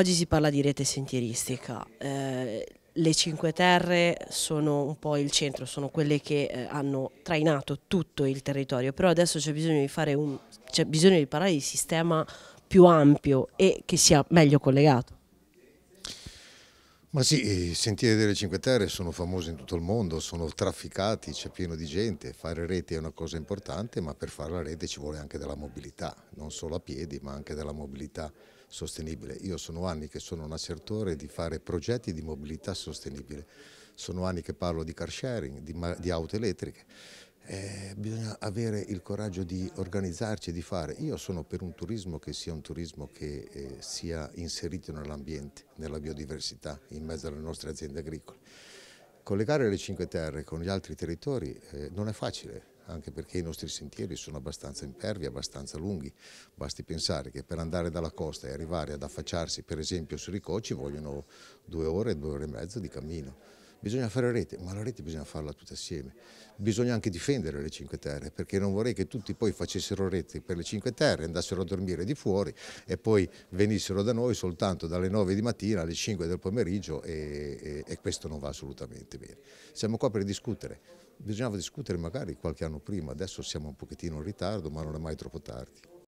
Oggi si parla di rete sentieristica. Eh, le Cinque Terre sono un po' il centro, sono quelle che eh, hanno trainato tutto il territorio, però adesso c'è bisogno, bisogno di parlare di sistema più ampio e che sia meglio collegato. Ma sì, i sentieri delle Cinque Terre sono famosi in tutto il mondo, sono trafficati, c'è pieno di gente, fare rete è una cosa importante, ma per fare la rete ci vuole anche della mobilità, non solo a piedi, ma anche della mobilità sostenibile. Io sono anni che sono un assertore di fare progetti di mobilità sostenibile, sono anni che parlo di car sharing, di, di auto elettriche eh, bisogna avere il coraggio di organizzarci e di fare. Io sono per un turismo che sia un turismo che eh, sia inserito nell'ambiente, nella biodiversità, in mezzo alle nostre aziende agricole. Collegare le Cinque Terre con gli altri territori eh, non è facile, anche perché i nostri sentieri sono abbastanza impervi, abbastanza lunghi. Basti pensare che per andare dalla costa e arrivare ad affacciarsi, per esempio, su Ricò ci vogliono due ore, due ore e mezzo di cammino Bisogna fare rete, ma la rete bisogna farla tutta assieme. Bisogna anche difendere le Cinque Terre, perché non vorrei che tutti poi facessero rete per le Cinque Terre, andassero a dormire di fuori e poi venissero da noi soltanto dalle 9 di mattina alle 5 del pomeriggio e, e, e questo non va assolutamente bene. Siamo qua per discutere. Bisognava discutere magari qualche anno prima, adesso siamo un pochettino in ritardo, ma non è mai troppo tardi.